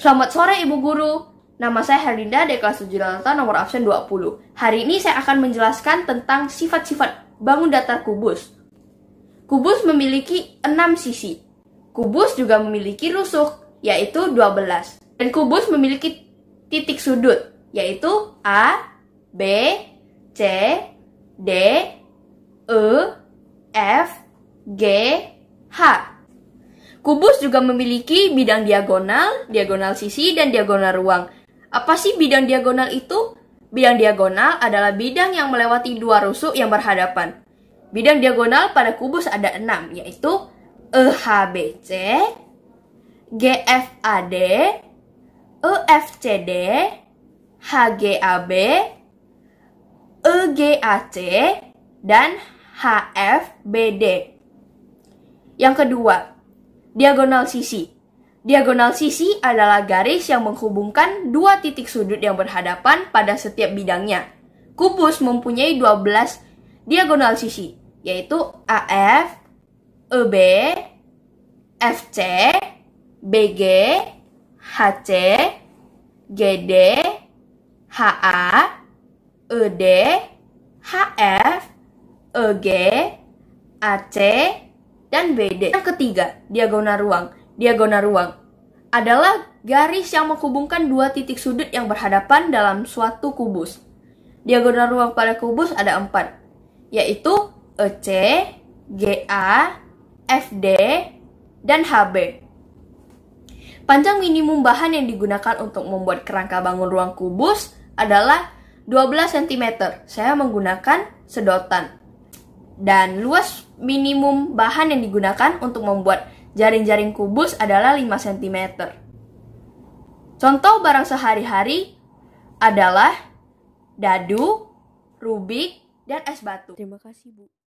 Selamat sore Ibu Guru. Nama saya Herlinda dari kelas 7 nomor absen 20. Hari ini saya akan menjelaskan tentang sifat-sifat bangun datar kubus. Kubus memiliki 6 sisi. Kubus juga memiliki rusuk, yaitu 12. Dan kubus memiliki titik sudut, yaitu A, B, C, D, E, F, G, H. Kubus juga memiliki bidang diagonal, diagonal sisi, dan diagonal ruang. Apa sih bidang diagonal itu? Bidang diagonal adalah bidang yang melewati dua rusuk yang berhadapan. Bidang diagonal pada kubus ada enam, yaitu EHBC, GFAD, EFCD, HGAB, EGAC, dan HFBD. Yang kedua, Diagonal sisi. Diagonal sisi adalah garis yang menghubungkan dua titik sudut yang berhadapan pada setiap bidangnya. Kubus mempunyai 12 diagonal sisi, yaitu AF, EB, FC, BG, HC, GD, HA, ED, HF, EG, AC, dan BD. Yang ketiga, diagonal ruang. Diagonal ruang adalah garis yang menghubungkan dua titik sudut yang berhadapan dalam suatu kubus. Diagonal ruang pada kubus ada empat, yaitu EC, GA, FD, dan HB. Panjang minimum bahan yang digunakan untuk membuat kerangka bangun ruang kubus adalah 12 cm. Saya menggunakan sedotan. Dan luas minimum bahan yang digunakan untuk membuat jaring-jaring kubus adalah 5 cm. Contoh barang sehari-hari adalah dadu, rubik, dan es batu. Terima kasih, Bu.